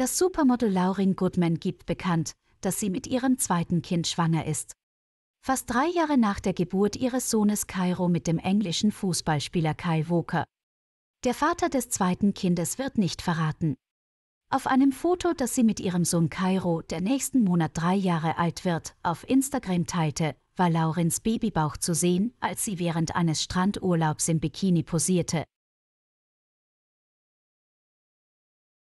Das Supermodel Lauren Goodman gibt bekannt, dass sie mit ihrem zweiten Kind schwanger ist. Fast drei Jahre nach der Geburt ihres Sohnes Cairo mit dem englischen Fußballspieler Kai Walker. Der Vater des zweiten Kindes wird nicht verraten. Auf einem Foto, das sie mit ihrem Sohn Cairo, der nächsten Monat drei Jahre alt wird, auf Instagram teilte, war Laurins Babybauch zu sehen, als sie während eines Strandurlaubs im Bikini posierte.